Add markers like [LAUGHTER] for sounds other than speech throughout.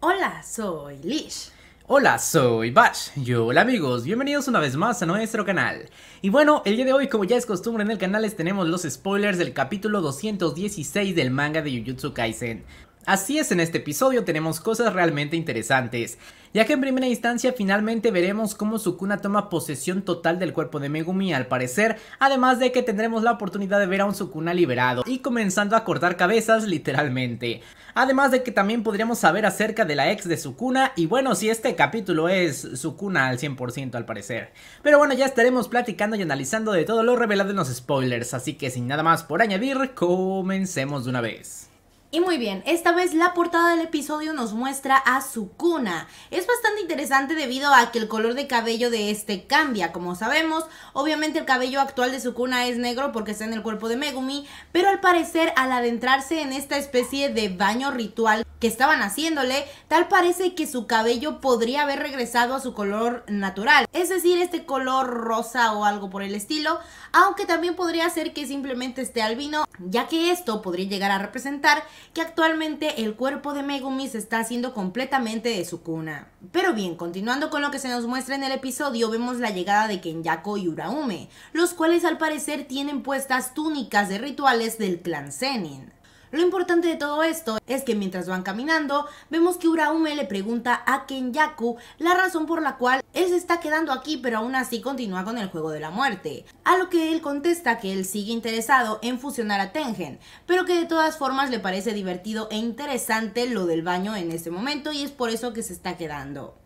Hola, soy Lish. Hola, soy Bash. Yo, hola amigos, bienvenidos una vez más a nuestro canal. Y bueno, el día de hoy, como ya es costumbre en el canal, les tenemos los spoilers del capítulo 216 del manga de Jujutsu Kaisen. Así es, en este episodio tenemos cosas realmente interesantes, ya que en primera instancia finalmente veremos cómo Sukuna toma posesión total del cuerpo de Megumi al parecer, además de que tendremos la oportunidad de ver a un Sukuna liberado y comenzando a cortar cabezas literalmente. Además de que también podríamos saber acerca de la ex de Sukuna y bueno, si este capítulo es Sukuna al 100% al parecer. Pero bueno, ya estaremos platicando y analizando de todo lo revelado en los spoilers, así que sin nada más por añadir, comencemos de una vez. Y muy bien, esta vez la portada del episodio nos muestra a Sukuna. Es bastante interesante debido a que el color de cabello de este cambia, como sabemos. Obviamente el cabello actual de Sukuna es negro porque está en el cuerpo de Megumi, pero al parecer al adentrarse en esta especie de baño ritual que estaban haciéndole, tal parece que su cabello podría haber regresado a su color natural, es decir, este color rosa o algo por el estilo, aunque también podría ser que simplemente esté albino, ya que esto podría llegar a representar que actualmente el cuerpo de Megumi se está haciendo completamente de su cuna. Pero bien, continuando con lo que se nos muestra en el episodio, vemos la llegada de Kenyako y Uraume, los cuales al parecer tienen puestas túnicas de rituales del clan Zenin. Lo importante de todo esto es que mientras van caminando, vemos que Uraume le pregunta a Kenyaku la razón por la cual él se está quedando aquí pero aún así continúa con el juego de la muerte, a lo que él contesta que él sigue interesado en fusionar a Tengen, pero que de todas formas le parece divertido e interesante lo del baño en este momento y es por eso que se está quedando.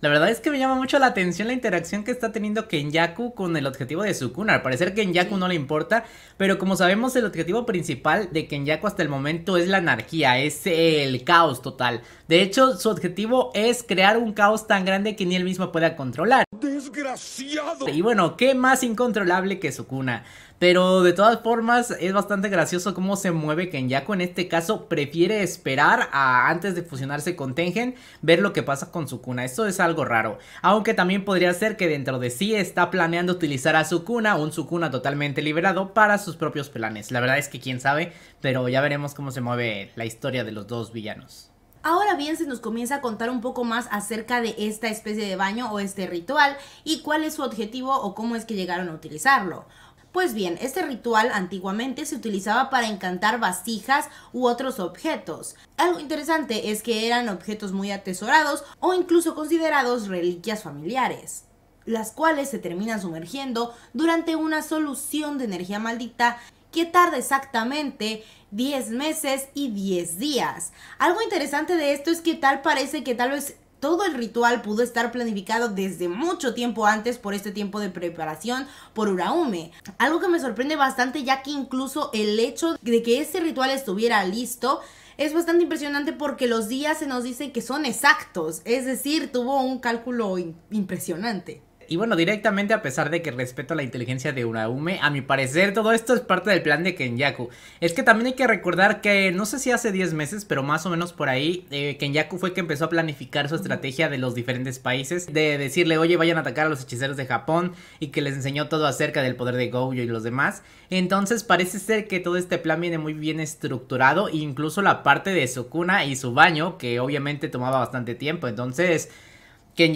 La verdad es que me llama mucho la atención la interacción que está teniendo Kenyaku con el objetivo de Sukuna. Al parecer Kenyaku no le importa, pero como sabemos el objetivo principal de Kenyaku hasta el momento es la anarquía, es el caos total. De hecho, su objetivo es crear un caos tan grande que ni él mismo pueda controlar. Y bueno, qué más incontrolable que Sukuna. Pero de todas formas, es bastante gracioso cómo se mueve Kenyaku. En este caso, prefiere esperar a antes de fusionarse con Tengen, ver lo que pasa con Sukuna. Esto es algo raro. Aunque también podría ser que dentro de sí está planeando utilizar a Sukuna, un Sukuna totalmente liberado, para sus propios planes. La verdad es que quién sabe, pero ya veremos cómo se mueve la historia de los dos villanos. Ahora bien, se nos comienza a contar un poco más acerca de esta especie de baño o este ritual y cuál es su objetivo o cómo es que llegaron a utilizarlo. Pues bien, este ritual antiguamente se utilizaba para encantar vasijas u otros objetos. Algo interesante es que eran objetos muy atesorados o incluso considerados reliquias familiares las cuales se terminan sumergiendo durante una solución de energía maldita que tarda exactamente 10 meses y 10 días. Algo interesante de esto es que tal parece que tal vez todo el ritual pudo estar planificado desde mucho tiempo antes por este tiempo de preparación por Uraume. Algo que me sorprende bastante ya que incluso el hecho de que este ritual estuviera listo es bastante impresionante porque los días se nos dice que son exactos, es decir, tuvo un cálculo impresionante. Y bueno, directamente a pesar de que respeto la inteligencia de Uraume, a mi parecer todo esto es parte del plan de Kenyaku. Es que también hay que recordar que no sé si hace 10 meses, pero más o menos por ahí, eh, Kenyaku fue que empezó a planificar su estrategia de los diferentes países, de decirle, oye, vayan a atacar a los hechiceros de Japón y que les enseñó todo acerca del poder de Gojo y los demás. Entonces parece ser que todo este plan viene muy bien estructurado, incluso la parte de Sukuna y su baño, que obviamente tomaba bastante tiempo. Entonces que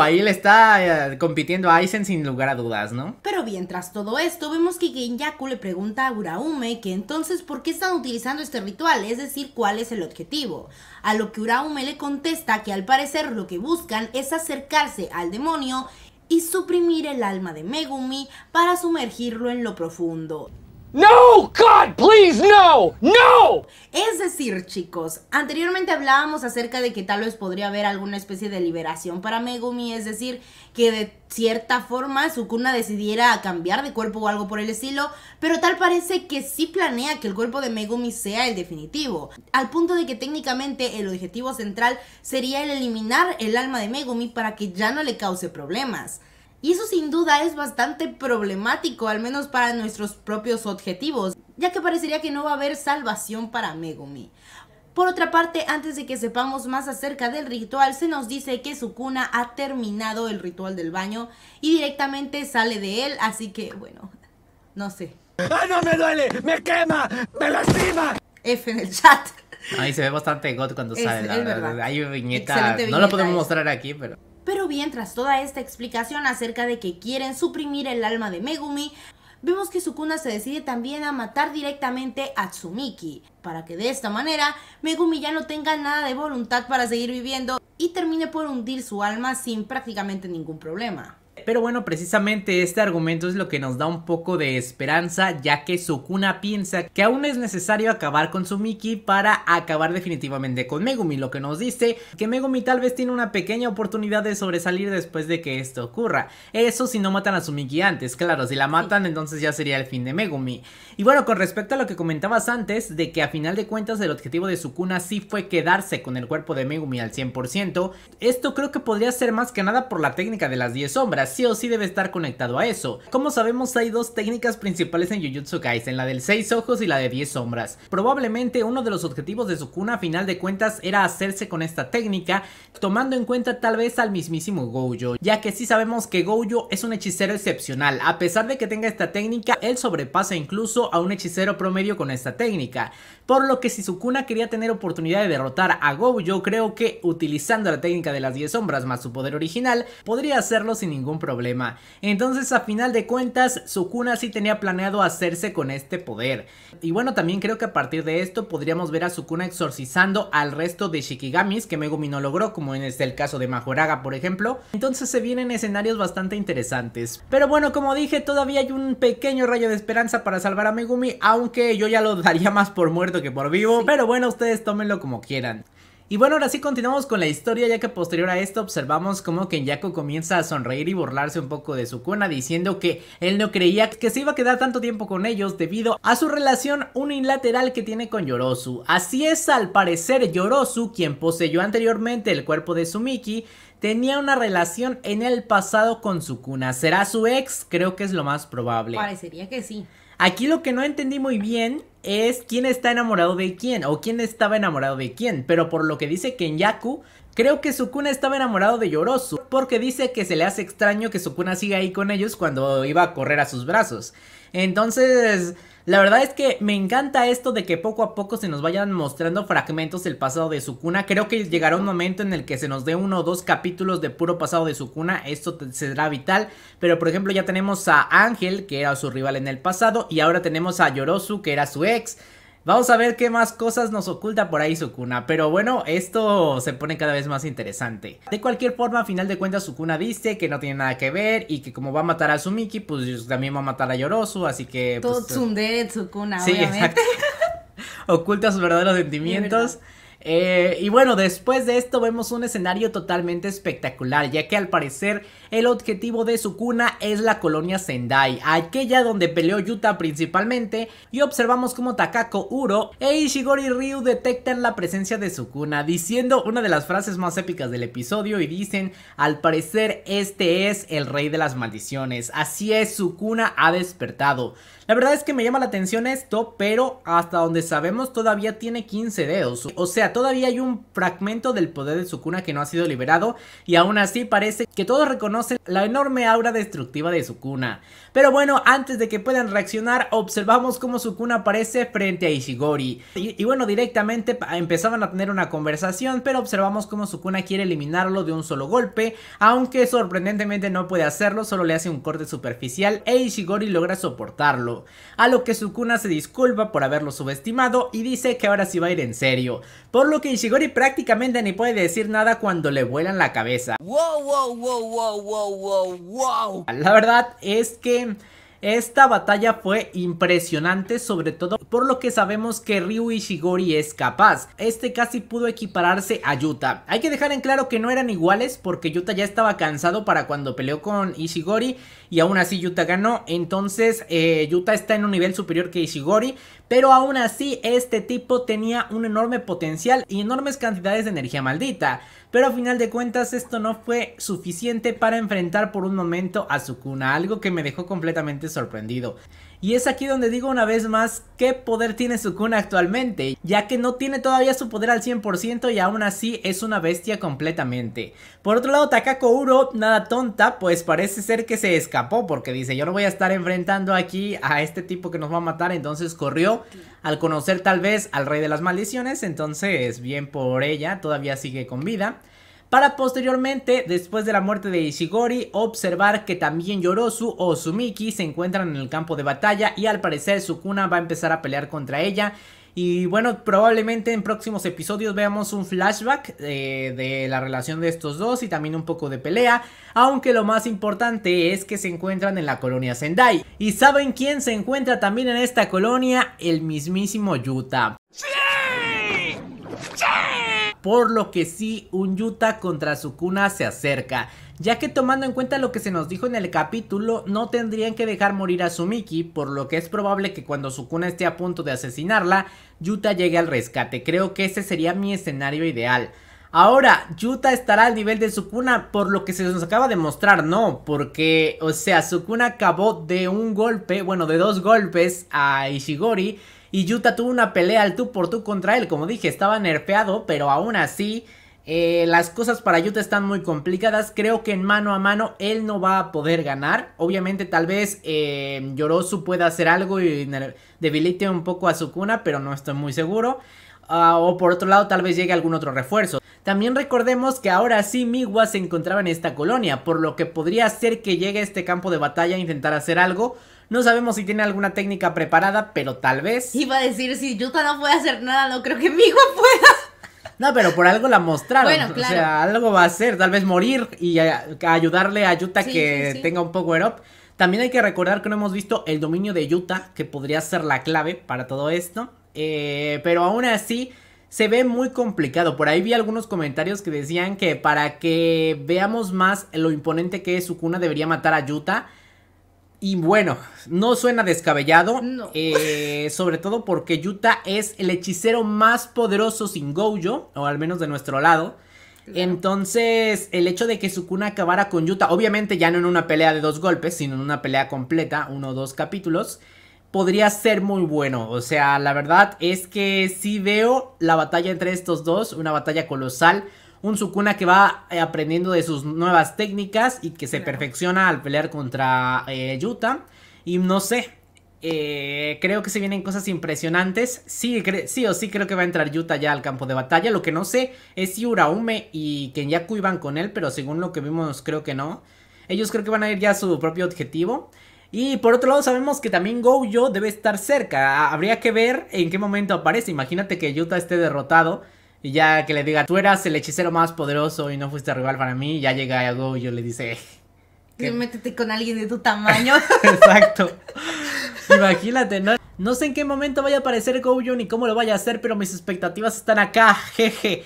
ahí le está eh, compitiendo a Aizen sin lugar a dudas, ¿no? Pero bien, tras todo esto, vemos que Genyaku le pregunta a Uraume que entonces por qué están utilizando este ritual, es decir, cuál es el objetivo. A lo que Uraume le contesta que al parecer lo que buscan es acercarse al demonio y suprimir el alma de Megumi para sumergirlo en lo profundo. No, God, please, no! no, Es decir, chicos, anteriormente hablábamos acerca de que tal vez podría haber alguna especie de liberación para Megumi, es decir, que de cierta forma Sukuna decidiera cambiar de cuerpo o algo por el estilo, pero tal parece que sí planea que el cuerpo de Megumi sea el definitivo, al punto de que técnicamente el objetivo central sería el eliminar el alma de Megumi para que ya no le cause problemas. Y eso sin duda es bastante problemático, al menos para nuestros propios objetivos, ya que parecería que no va a haber salvación para Megumi. Por otra parte, antes de que sepamos más acerca del ritual, se nos dice que Sukuna ha terminado el ritual del baño y directamente sale de él, así que bueno, no sé. ¡Ah, no me duele! ¡Me quema! ¡Me lastima! F en el chat. Ahí se ve bastante God cuando sale. La, verdad. Hay viñeta. No lo podemos mostrar aquí, pero. Pero bien, tras toda esta explicación acerca de que quieren suprimir el alma de Megumi, vemos que Sukuna se decide también a matar directamente a Tsumiki, para que de esta manera Megumi ya no tenga nada de voluntad para seguir viviendo y termine por hundir su alma sin prácticamente ningún problema. Pero bueno, precisamente este argumento es lo que nos da un poco de esperanza, ya que Sukuna piensa que aún es necesario acabar con Sumiki para acabar definitivamente con Megumi, lo que nos dice que Megumi tal vez tiene una pequeña oportunidad de sobresalir después de que esto ocurra. Eso si no matan a Sumiki antes, claro, si la matan entonces ya sería el fin de Megumi. Y bueno, con respecto a lo que comentabas antes, de que a final de cuentas el objetivo de Sukuna sí fue quedarse con el cuerpo de Megumi al 100%, esto creo que podría ser más que nada por la técnica de las 10 sombras, o sí debe estar conectado a eso. Como sabemos hay dos técnicas principales en Jujutsu Kaisen, la del 6 ojos y la de 10 sombras. Probablemente uno de los objetivos de Sukuna a final de cuentas era hacerse con esta técnica, tomando en cuenta tal vez al mismísimo Gojo, ya que sí sabemos que Gojo es un hechicero excepcional, a pesar de que tenga esta técnica, él sobrepasa incluso a un hechicero promedio con esta técnica, por lo que si Sukuna quería tener oportunidad de derrotar a Gojo, creo que utilizando la técnica de las 10 sombras más su poder original, podría hacerlo sin ningún problema. Entonces a final de cuentas Sukuna sí tenía planeado hacerse con este poder. Y bueno también creo que a partir de esto podríamos ver a Sukuna exorcizando al resto de Shikigamis que Megumi no logró como este el caso de Majoraga por ejemplo. Entonces se vienen escenarios bastante interesantes. Pero bueno como dije todavía hay un pequeño rayo de esperanza para salvar a Megumi aunque yo ya lo daría [LAUGHS] más por muerto que por vivo. Pero bueno ustedes tómenlo como quieran. Y bueno, ahora sí continuamos con la historia, ya que posterior a esto observamos cómo yako comienza a sonreír y burlarse un poco de su cuna, diciendo que él no creía que se iba a quedar tanto tiempo con ellos debido a su relación unilateral que tiene con Yorosu. Así es, al parecer, Yorosu, quien poseyó anteriormente el cuerpo de Sumiki, tenía una relación en el pasado con su cuna. ¿Será su ex? Creo que es lo más probable. Parecería que sí. Aquí lo que no entendí muy bien es quién está enamorado de quién o quién estaba enamorado de quién, pero por lo que dice Kenyaku, creo que Sukuna estaba enamorado de Yorosu, porque dice que se le hace extraño que Sukuna siga ahí con ellos cuando iba a correr a sus brazos. Entonces, la verdad es que me encanta esto de que poco a poco se nos vayan mostrando fragmentos del pasado de su cuna. Creo que llegará un momento en el que se nos dé uno o dos capítulos de puro pasado de su cuna. Esto será vital. Pero por ejemplo ya tenemos a Ángel, que era su rival en el pasado. Y ahora tenemos a Yorosu, que era su ex. Vamos a ver qué más cosas nos oculta por ahí Sukuna, pero bueno, esto se pone cada vez más interesante. De cualquier forma, a final de cuentas Sukuna dice que no tiene nada que ver y que como va a matar a Sumiki, pues también va a matar a Yorosu, así que... Pues, Todo tsundere Sukuna, sí, obviamente. [LAUGHS] Oculta sus verdaderos sentimientos. Eh, y bueno, después de esto vemos un escenario totalmente espectacular, ya que al parecer el objetivo de Sukuna es la colonia Sendai, aquella donde peleó Yuta principalmente, y observamos como Takako Uro e Ishigori Ryu detectan la presencia de Sukuna, diciendo una de las frases más épicas del episodio y dicen, al parecer este es el rey de las maldiciones, así es, Sukuna ha despertado. La verdad es que me llama la atención esto, pero hasta donde sabemos todavía tiene 15 dedos, o sea, todavía hay un fragmento del poder de Sukuna que no ha sido liberado y aún así parece que todos reconocen la enorme aura destructiva de Sukuna. Pero bueno, antes de que puedan reaccionar, observamos cómo Sukuna aparece frente a Ishigori. Y, bueno, directamente empezaban a tener una conversación, pero observamos cómo Sukuna quiere eliminarlo de un solo golpe, aunque sorprendentemente no puede hacerlo, solo le hace un corte superficial e Ishigori logra soportarlo. A lo que Sukuna se disculpa por haberlo subestimado y dice que ahora sí va a ir en serio por lo que Ishigori prácticamente ni puede decir nada cuando le vuelan la cabeza. Wow, wow, wow, wow, wow, wow, La verdad es que... Esta batalla fue impresionante, sobre todo por lo que sabemos que Ryu Ishigori es capaz. Este casi pudo equipararse a Yuta. Hay que dejar en claro que no eran iguales porque Yuta ya estaba cansado para cuando peleó con Ishigori y aún así Yuta ganó. Entonces Yuta eh, está en un nivel superior que Ishigori, pero aún así este tipo tenía un enorme potencial y enormes cantidades de energía maldita. Pero a final de cuentas esto no fue suficiente para enfrentar por un momento a Sukuna, algo que me dejó completamente sorprendido. Y es aquí donde digo una vez más qué poder tiene Sukuna actualmente, ya que no tiene todavía su poder al 100% y aún así es una bestia completamente. Por otro lado, Takako Uro, nada tonta, pues parece ser que se escapó porque dice, yo no voy a estar enfrentando aquí a este tipo que nos va a matar, entonces corrió al conocer tal vez al Rey de las Maldiciones, entonces bien por ella, todavía sigue con vida para posteriormente, después de la muerte de Ishigori, observar que también Yorosu o Sumiki se encuentran en el campo de batalla y al parecer Sukuna va a empezar a pelear contra ella. Y bueno, probablemente en próximos episodios veamos un flashback eh, de la relación de estos dos y también un poco de pelea. Aunque lo más importante es que se encuentran en la colonia Sendai. ¿Y saben quién se encuentra también en esta colonia? El mismísimo Yuta. ¡Sí! por lo que sí, un Yuta contra Sukuna se acerca. Ya que tomando en cuenta lo que se nos dijo en el capítulo, no tendrían que dejar morir a Sumiki, por lo que es probable que cuando Sukuna esté a punto de asesinarla, Yuta llegue al rescate. Creo que ese sería mi escenario ideal. Ahora, Yuta estará al nivel de Sukuna por lo que se nos acaba de mostrar, no, porque, o sea, Sukuna acabó de un golpe, bueno, de dos golpes a Ishigori y Yuta tuvo una pelea al tú por tú contra él. Como dije, estaba nerfeado, pero aún así eh, las cosas para Yuta están muy complicadas. Creo que en mano a mano él no va a poder ganar. Obviamente, tal vez eh, Yorosu pueda hacer algo y debilite un poco a su cuna, pero no estoy muy seguro. Ah, o por otro lado, tal vez llegue algún otro refuerzo. También recordemos que ahora sí Miwa se encontraba en esta colonia, por lo que podría ser que llegue a este campo de batalla a intentar hacer algo no sabemos si tiene alguna técnica preparada, pero tal vez. Iba a decir, si Yuta no puede hacer nada, no creo que mi hijo pueda. No, pero por algo la mostraron. O sea, algo va a hacer, tal vez morir y ayudarle a Yuta que tenga un power up. También hay que recordar que no hemos visto el dominio de Yuta, que podría ser la clave para todo esto. Eh, pero aún así, se ve muy complicado. Por ahí vi algunos comentarios que decían que para que veamos más lo imponente que es su cuna, debería matar a Yuta. Y bueno, no suena descabellado, eh, [LAUGHS] sobre todo porque Yuta es el hechicero más poderoso sin Gojo, o al menos de nuestro lado. Entonces, el hecho de que Sukuna acabara con Yuta, obviamente ya no en una pelea de dos golpes, sino en una pelea completa, uno o dos capítulos, podría ser muy bueno. O sea, la verdad es que sí veo la batalla entre estos dos, una batalla colosal, un Sukuna que va eh, aprendiendo de sus nuevas técnicas y que se perfecciona al pelear contra eh, Yuta. Y no sé, eh, creo que se vienen cosas impresionantes. Sí, sí o sí creo que va a entrar Yuta ya al campo de batalla. Lo que no sé es si Uraume y Kenyaku iban con él, pero según lo que vimos creo que no. Ellos creo que van a ir ya a su propio objetivo. Y por otro lado sabemos que también Gojo debe estar cerca. Habría que ver en qué momento aparece. Imagínate que Yuta esté derrotado y ya que le diga, tú eras el hechicero más poderoso y no fuiste rival para mí, ya llega a y le dice... Eh, métete con alguien de tu tamaño. [LAUGHS] Exacto. Imagínate, ¿no? No sé en qué momento vaya a aparecer Gojo ni cómo lo vaya a hacer, pero mis expectativas están acá, jeje.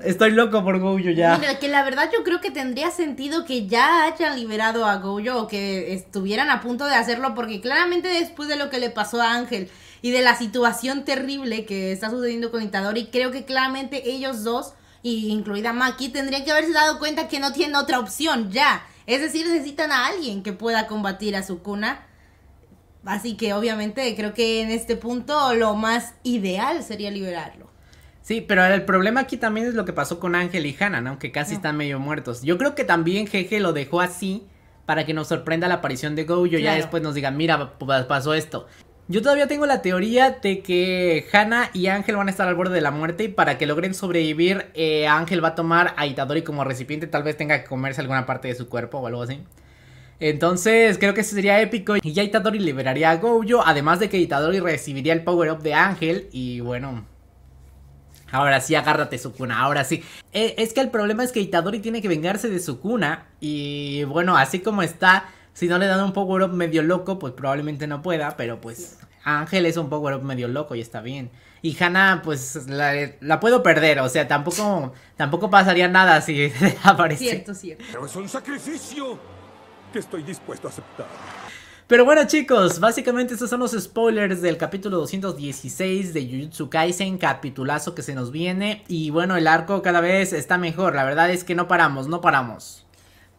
Estoy loco por Gojo ya. Mira, que la verdad yo creo que tendría sentido que ya hayan liberado a Gojo o que estuvieran a punto de hacerlo, porque claramente después de lo que le pasó a Ángel, y de la situación terrible que está sucediendo con Itadori. creo que claramente ellos dos, incluida Maki, tendrían que haberse dado cuenta que no tienen otra opción ya. Es decir, necesitan a alguien que pueda combatir a su cuna. Así que obviamente creo que en este punto lo más ideal sería liberarlo. Sí, pero el problema aquí también es lo que pasó con Ángel y Hanan, aunque casi están medio muertos. Yo creo que también Jeje lo dejó así para que nos sorprenda la aparición de Gojo. y Ya después nos diga, mira, pasó esto. Yo todavía tengo la teoría de que Hannah y Ángel van a estar al borde de la muerte y para que logren sobrevivir, eh, Ángel va a tomar a Itadori como recipiente, tal vez tenga que comerse alguna parte de su cuerpo o algo así. Entonces creo que eso sería épico y ya Itadori liberaría a Gojo, además de que Itadori recibiría el power-up de Ángel y bueno... Ahora sí, agárrate su cuna. ahora sí. Eh, es que el problema es que Itadori tiene que vengarse de su cuna. y bueno, así como está si no le dan un power up medio loco, pues probablemente no pueda, pero pues Ángel es un power up medio loco y está bien. Y Hannah, pues la, puedo perder, o sea, tampoco, tampoco pasaría nada si [LAUGHS] aparece. Cierto, cierto. Pero es un sacrificio que estoy dispuesto a aceptar. Pero bueno chicos, básicamente estos son los spoilers del capítulo 216 de Jujutsu Kaisen, capitulazo que se nos viene y bueno, el arco cada vez está mejor, la verdad es que no paramos, no paramos.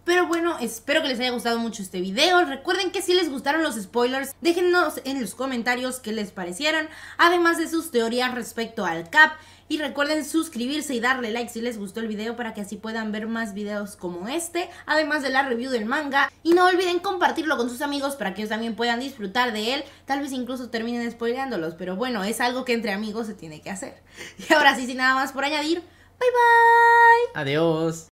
Pero bueno, espero que les haya gustado mucho este video. Recuerden que si les gustaron los spoilers, déjennos en los comentarios qué les parecieron, además de sus teorías respecto al CAP. Y recuerden suscribirse y darle like si les gustó el video para que así puedan ver más videos como este, además de la review del manga. Y no olviden compartirlo con sus amigos para que ellos también puedan disfrutar de él. Tal vez incluso terminen spoileándolos, pero bueno, es algo que entre amigos se tiene que hacer. [LAUGHS] Y ahora sí, sin nada más por añadir, bye bye. Adiós.